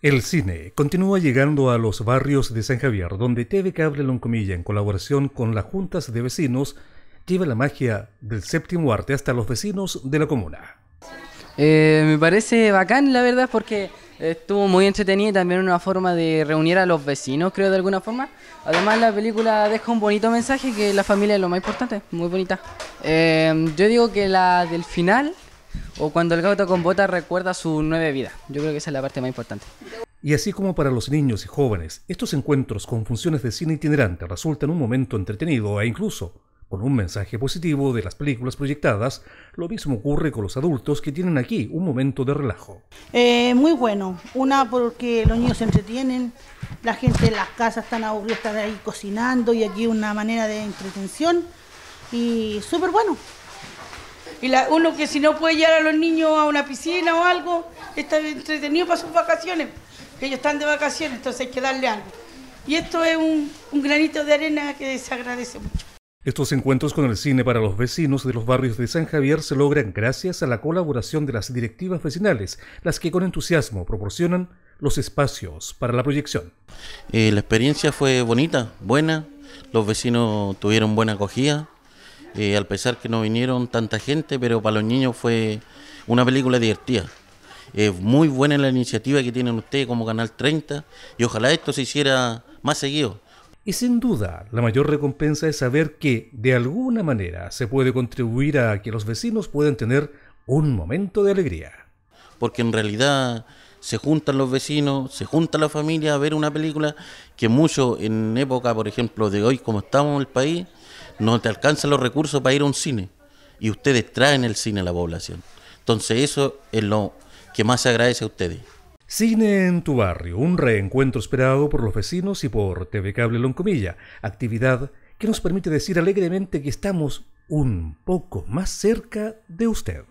El cine continúa llegando a los barrios de San Javier, donde TV Cable Loncomilla, en colaboración con las juntas de vecinos, lleva la magia del séptimo arte hasta los vecinos de la comuna. Eh, me parece bacán, la verdad, porque estuvo muy entretenida y también una forma de reunir a los vecinos, creo, de alguna forma. Además, la película deja un bonito mensaje que la familia es lo más importante, muy bonita. Eh, yo digo que la del final o cuando el gato con bota recuerda su nueve vida. Yo creo que esa es la parte más importante. Y así como para los niños y jóvenes, estos encuentros con funciones de cine itinerante resultan un momento entretenido e incluso con un mensaje positivo de las películas proyectadas, lo mismo ocurre con los adultos que tienen aquí un momento de relajo. Eh, muy bueno, una porque los niños se entretienen, la gente en las casas están ahí cocinando y aquí una manera de entretención y súper bueno, y uno que si no puede llevar a los niños a una piscina o algo, está entretenido para sus vacaciones. Ellos están de vacaciones, entonces hay que darle algo. Y esto es un, granito de arena que se agradece mucho. Estos encuentros con el cine para los vecinos de los barrios de San Javier se logran gracias a la colaboración de las directivas vecinales, las que con entusiasmo proporcionan los espacios para la proyección. Eh, la experiencia fue bonita, buena, los vecinos tuvieron buena acogida, eh, al pesar que no vinieron tanta gente, pero para los niños fue una película divertida. Es muy buena la iniciativa que tienen ustedes como Canal 30 y ojalá esto se hiciera más seguido. Y sin duda, la mayor recompensa es saber que, de alguna manera, se puede contribuir a que los vecinos puedan tener un momento de alegría. Porque en realidad se juntan los vecinos, se junta la familia a ver una película que mucho en época, por ejemplo, de hoy como estamos en el país, no te alcanzan los recursos para ir a un cine. Y ustedes traen el cine a la población. Entonces eso es lo que más se agradece a ustedes. Cine en tu barrio, un reencuentro esperado por los vecinos y por TV Cable Loncomilla, actividad que nos permite decir alegremente que estamos un poco más cerca de usted.